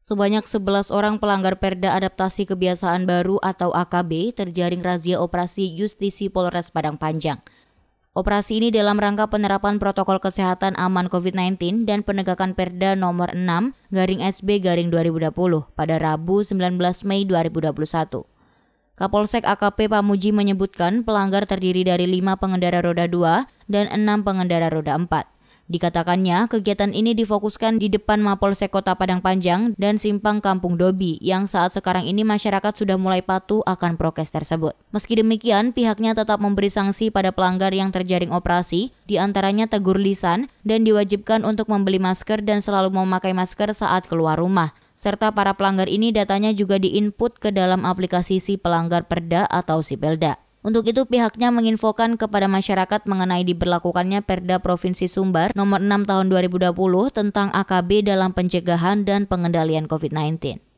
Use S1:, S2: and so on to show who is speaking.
S1: Sebanyak 11 orang pelanggar Perda Adaptasi Kebiasaan Baru atau AKB terjaring razia operasi Justisi Polres Padang Panjang. Operasi ini dalam rangka penerapan protokol kesehatan aman COVID-19 dan penegakan Perda nomor 6 garing SB garing 2020 pada Rabu 19 Mei 2021. Kapolsek AKP Pamuji menyebutkan pelanggar terdiri dari 5 pengendara roda 2 dan 6 pengendara roda 4. Dikatakannya, kegiatan ini difokuskan di depan Mapolsek Kota Padang Panjang dan Simpang Kampung Dobi yang saat sekarang ini masyarakat sudah mulai patuh akan prokes tersebut. Meski demikian, pihaknya tetap memberi sanksi pada pelanggar yang terjaring operasi, diantaranya tegur lisan dan diwajibkan untuk membeli masker dan selalu memakai masker saat keluar rumah serta para pelanggar ini datanya juga diinput ke dalam aplikasi si pelanggar perda atau si Pelda. Untuk itu pihaknya menginfokan kepada masyarakat mengenai diberlakukannya Perda Provinsi Sumbar nomor 6 tahun 2020 tentang AKB dalam pencegahan dan pengendalian COVID-19.